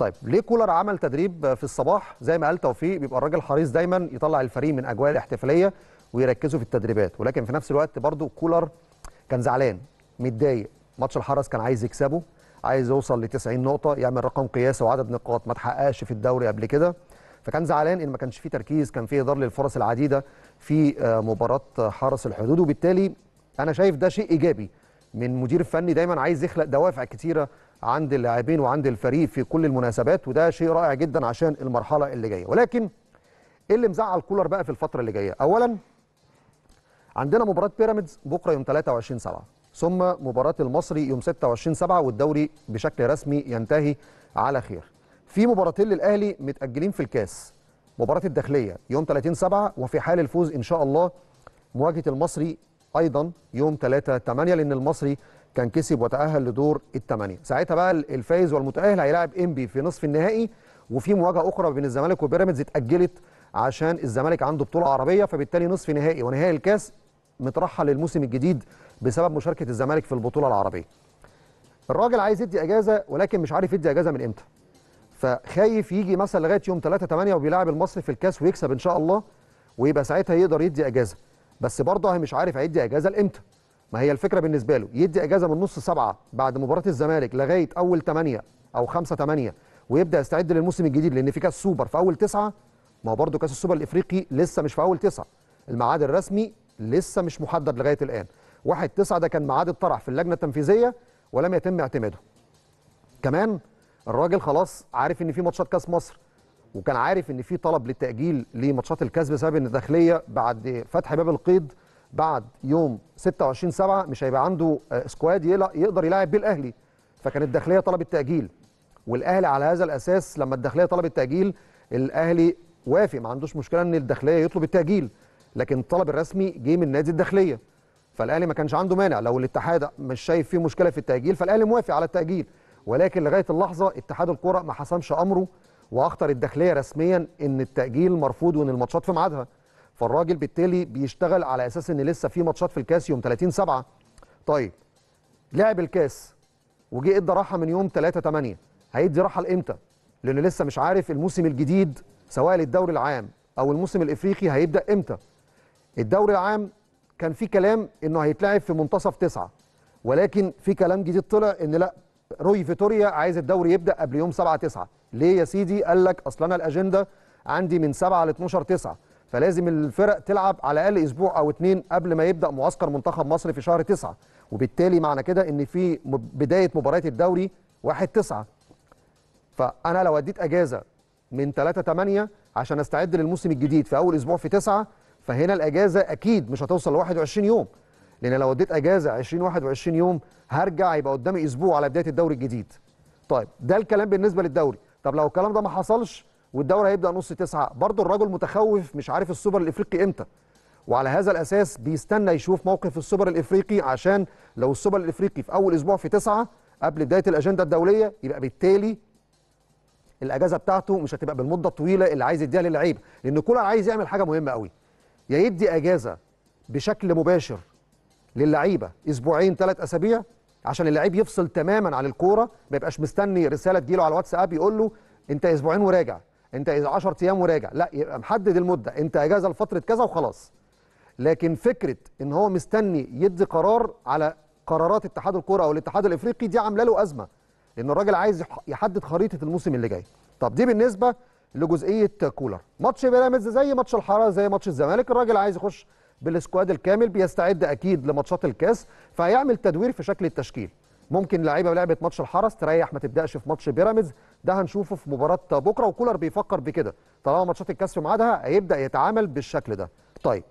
طيب ليه كولر عمل تدريب في الصباح زي ما قال توفيق بيبقى الراجل حريص دايما يطلع الفريق من اجواء الاحتفاليه ويركزوا في التدريبات ولكن في نفس الوقت برضو كولر كان زعلان متضايق ماتش الحرس كان عايز يكسبه عايز يوصل ل 90 نقطه يعمل رقم قياسي وعدد نقاط ما تحققش في الدوري قبل كده فكان زعلان ان ما كانش فيه تركيز كان فيه اهدار للفرص العديده في آه، مباراه حرس الحدود وبالتالي انا شايف ده شيء ايجابي من مدير فني دايما عايز يخلق دوافع كتيره عند اللاعبين وعند الفريق في كل المناسبات وده شيء رائع جدا عشان المرحله اللي جايه ولكن ايه اللي مزعل كولر بقى في الفتره اللي جايه اولا عندنا مباراه بيراميدز بكره يوم 23 7 ثم مباراه المصري يوم 26 7 والدوري بشكل رسمي ينتهي على خير في مباراتين للاهلي متاجلين في الكاس مباراه الداخليه يوم 30 7 وفي حال الفوز ان شاء الله مواجهه المصري ايضا يوم 3 8 لان المصري كان كسب وتأهل لدور الثمانية ساعتها بقى الفايز والمتأهل هيلاعب انبي في نصف النهائي وفي مواجهة أخرى بين الزمالك وبيراميدز اتأجلت عشان الزمالك عنده بطولة عربية فبالتالي نصف نهائي ونهائي الكاس مترحل للموسم الجديد بسبب مشاركة الزمالك في البطولة العربية الراجل عايز يدي اجازه ولكن مش عارف يدي اجازه من امتى فخايف يجي مثلا لغايه يوم 3 8 وبيلاعب المصري في الكاس ويكسب ان شاء الله ويبقى ساعتها يقدر يدي اجازه بس برضه مش عارف هيدي اجازه لامتى ما هي الفكره بالنسبه له يدي اجازه من نص سبعه بعد مباراه الزمالك لغايه اول 8 او 5 8 ويبدا يستعد للموسم الجديد لان في كاس سوبر في اول تسعه ما هو برضه كاس السوبر الافريقي لسه مش في اول تسعه الميعاد الرسمي لسه مش محدد لغايه الان 1 9 ده كان ميعاد الطرح في اللجنه التنفيذيه ولم يتم اعتماده كمان الراجل خلاص عارف ان في ماتشات كاس مصر وكان عارف ان في طلب للتاجيل لماتشات الكاس بسبب ان الداخليه بعد فتح باب القيد بعد يوم 26 7 مش هيبقى عنده آه، سكواد يقدر يلاعب بيه الاهلي فكانت الداخليه طلب التأجيل والاهلي على هذا الاساس لما الداخليه طلب التأجيل الاهلي وافق ما عندوش مشكله ان الداخليه يطلب التاجيل لكن الطلب الرسمي جه من نادي الداخليه فالاهلي ما كانش عنده مانع لو الاتحاد مش شايف فيه مشكله في التاجيل فالاهلي موافق على التاجيل ولكن لغايه اللحظه اتحاد الكره ما حسمش امره واخطر الداخليه رسميا ان التاجيل مرفوض وان الماتشات في ميعادها فالراجل بالتالي بيشتغل على اساس ان لسه في ماتشات في الكاس يوم 30 7 طيب لعب الكاس وجه ادى راحه من يوم 3 8 هيدي راحه لامتى؟ لانه لسه مش عارف الموسم الجديد سواء للدوري العام او الموسم الافريقي هيبدا امتى؟ الدوري العام كان في كلام انه هيتلعب في منتصف تسعه ولكن في كلام جديد طلع ان لا روي فيتوريا عايز الدوري يبدا قبل يوم 7 9 ليه يا سيدي؟ قال لك اصل انا الاجنده عندي من 7 ل 12 9 فلازم الفرق تلعب على الاقل اسبوع او اتنين قبل ما يبدا معسكر منتخب مصر في شهر تسعة وبالتالي معنى كده ان في بدايه مباريات الدوري 1 9 فانا لو اديت اجازه من 3 8 عشان استعد للموسم الجديد في اول اسبوع في 9 فهنا الاجازه اكيد مش هتوصل ل 21 يوم لان لو اديت اجازه 20 21 يوم هرجع يبقى قدامي اسبوع على بدايه الدوري الجديد طيب ده الكلام بالنسبه للدوري طب لو الكلام ده ما حصلش والدوري هيبدا نص تسعة برضه الرجل متخوف مش عارف السوبر الافريقي امتى وعلى هذا الاساس بيستنى يشوف موقف السوبر الافريقي عشان لو السوبر الافريقي في اول اسبوع في تسعة قبل بدايه الاجنده الدوليه يبقى بالتالي الاجازه بتاعته مش هتبقى بالمده الطويله اللي عايز يديها للعيب لان كولر عايز يعمل حاجه مهمه قوي يا يدي اجازه بشكل مباشر للعيبه اسبوعين ثلاث اسابيع عشان اللعيب يفصل تماما عن الكوره ما يبقاش مستني رساله تجيله على الواتساب يقول له انت اسبوعين وراجع انت اذا 10 ايام وراجع لا يبقى محدد المده انت اجازه لفتره كذا وخلاص لكن فكره ان هو مستني يدي قرار على قرارات اتحاد الكوره او الاتحاد الافريقي دي عامله له ازمه لان الراجل عايز يحدد خريطه الموسم اللي جاي طب دي بالنسبه لجزئيه كولر ماتش بيراميدز زي ماتش الحراره زي ماتش الزمالك الراجل عايز يخش بالسكواد الكامل بيستعد اكيد لماتشات الكاس فهيعمل تدوير في شكل التشكيل ممكن لعيبه لعبت ماتش الحرس تريح ما تبداش في ماتش بيراميدز ده هنشوفه في مباراه بكره وكولر بيفكر بكده طالما ماتشات الكاس في ميعادها هيبدا يتعامل بالشكل ده طيب